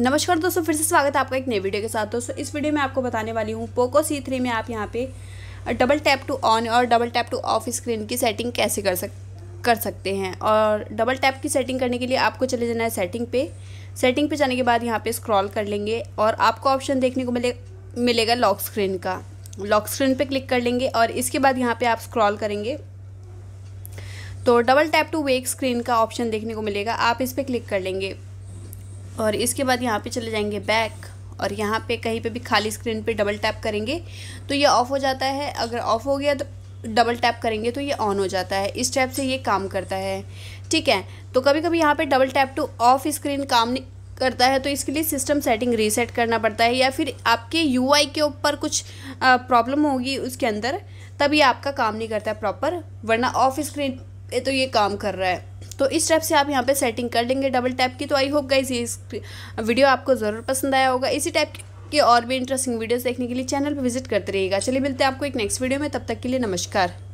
नमस्कार दोस्तों फिर से स्वागत है आपका एक नई वीडियो के साथ दोस्तों इस वीडियो में आपको बताने वाली हूँ पोको सी थ्री में आप यहाँ पे डबल टैप टू ऑन और double tap to off screen की सेटिंग कैसे कर सक कर सकते हैं और डबल टैप की सेटिंग करने के लिए आपको चले जाना है सेटिंग पे सेटिंग पे जाने के बाद यहाँ पर स्क्रॉल कर लेंगे और आपको ऑप्शन देखने को मिले मिलेगा लॉक स्क्रीन का लॉक स्क्रीन पर क्लिक कर लेंगे और इसके बाद यहाँ पर आप स्क्रॉल करेंगे तो double tap to wake screen का ऑप्शन देखने को मिलेगा आप इस पर क्लिक कर लेंगे और इसके बाद यहाँ पे चले जाएंगे बैक और यहाँ पे कहीं पे भी खाली स्क्रीन पे डबल टैप करेंगे तो ये ऑफ़ हो जाता है अगर ऑफ़ हो गया तो डबल टैप करेंगे तो ये ऑन हो जाता है इस टैप से ये काम करता है ठीक है तो कभी कभी यहाँ पे double tap to off screen काम नहीं करता है तो इसके लिए सिस्टम सेटिंग रीसेट करना पड़ता है या फिर आपके यू के ऊपर कुछ प्रॉब्लम होगी उसके अंदर तब ये आपका काम नहीं करता है प्रॉपर वरना ऑफ स्क्रीन पे तो ये काम कर रहा है तो इस टाइप से आप यहाँ पे सेटिंग कर लेंगे डबल टैप की तो आई होप गाइज ये वीडियो आपको ज़रूर पसंद आया होगा इसी टाइप के और भी इंटरेस्टिंग वीडियोस देखने के लिए चैनल पर विजिट करते रहिएगा चलिए मिलते हैं आपको एक नेक्स्ट वीडियो में तब तक के लिए नमस्कार